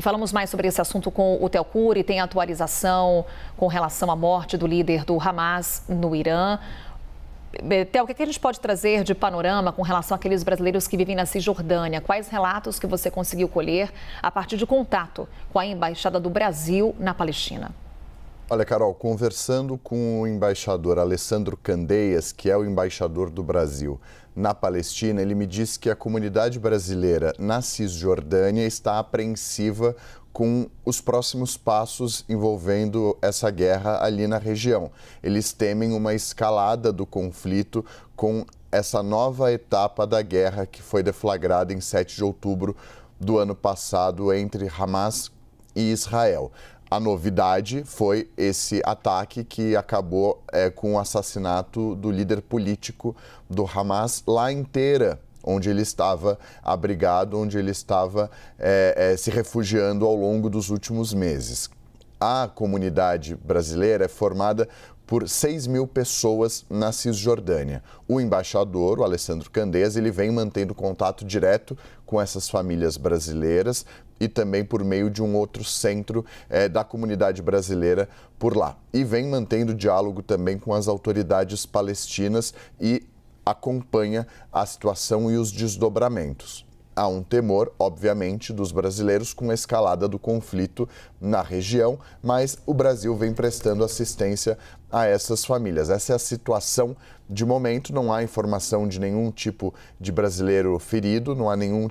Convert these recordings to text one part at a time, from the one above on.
E falamos mais sobre esse assunto com o Telcuri, tem atualização com relação à morte do líder do Hamas no Irã. Tel, o que, é que a gente pode trazer de panorama com relação àqueles brasileiros que vivem na Cisjordânia? Quais relatos que você conseguiu colher a partir de contato com a Embaixada do Brasil na Palestina? Olha, Carol, conversando com o embaixador Alessandro Candeias, que é o embaixador do Brasil na Palestina, ele me disse que a comunidade brasileira na Cisjordânia está apreensiva com os próximos passos envolvendo essa guerra ali na região. Eles temem uma escalada do conflito com essa nova etapa da guerra que foi deflagrada em 7 de outubro do ano passado entre Hamas e Israel. A novidade foi esse ataque que acabou é, com o assassinato do líder político do Hamas lá inteira, onde ele estava abrigado, onde ele estava é, é, se refugiando ao longo dos últimos meses. A comunidade brasileira é formada por 6 mil pessoas na Cisjordânia. O embaixador, o Alessandro Candeias, ele vem mantendo contato direto com essas famílias brasileiras e também por meio de um outro centro é, da comunidade brasileira por lá. E vem mantendo diálogo também com as autoridades palestinas e acompanha a situação e os desdobramentos há um temor, obviamente, dos brasileiros com a escalada do conflito na região, mas o Brasil vem prestando assistência a essas famílias. Essa é a situação de momento, não há informação de nenhum tipo de brasileiro ferido, não há nenhum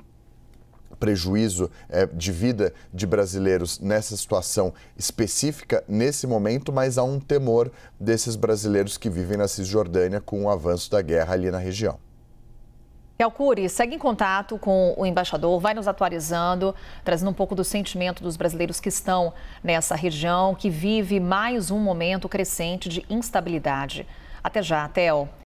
prejuízo eh, de vida de brasileiros nessa situação específica, nesse momento, mas há um temor desses brasileiros que vivem na Cisjordânia com o avanço da guerra ali na região. E Alcuri, segue em contato com o embaixador, vai nos atualizando, trazendo um pouco do sentimento dos brasileiros que estão nessa região, que vive mais um momento crescente de instabilidade. Até já, Theo.